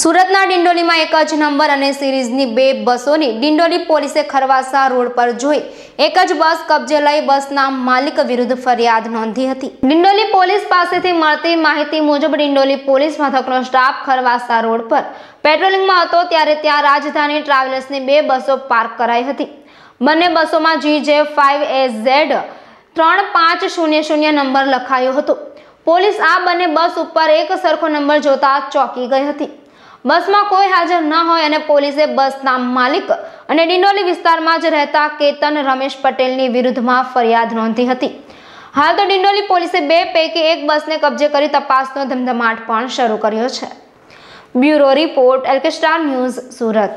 સુરતના ડિંડોલીમાં એક જ નંબર અને સિરીઝની બે બસોની ડિંડોલી પોલીસે ખરવાસા રોડ પર જોઈ એક જ બસ કબજે લઈ બસના માલિક વિરુદ્ધ ફરિયાદ નોંધી હતી ડિંડોલી પોલીસ પાસેથી મળતી માહિતી મુજબ ડિંડોલી પોલીસ મથકનો સ્ટાફ ખરવાસા રોડ પર પેટ્રોલિંગમાં હતો ત્યારે ત્યાં રાજધાની ટ્રાવેલ્સની બે બસો પાર્ક કરાઈ હતી બંને બસોમાં જી જે ફાઇવ એ ઝેડ ત્રણ પાંચ શૂન્ય શૂન્ય નંબર લખાયો હતો પોલીસ આ બંને બસ ઉપર એક સરખો નંબર જોતા ચોંકી ગઈ હતી બસમાં કોઈ હાજર ન હોય અને પોલીસે બસના માલિક અને ડિંડોલી વિસ્તારમાં જ રહેતા કેતન રમેશ પટેલની વિરુદ્ધમાં ફરિયાદ નોંધી હતી હાલ તો ડિંડોલી પોલીસે બે પૈકી એક બસને કબજે કરી તપાસનો ધમધમાટ પણ શરૂ કર્યો છે bureau report LK star news Surat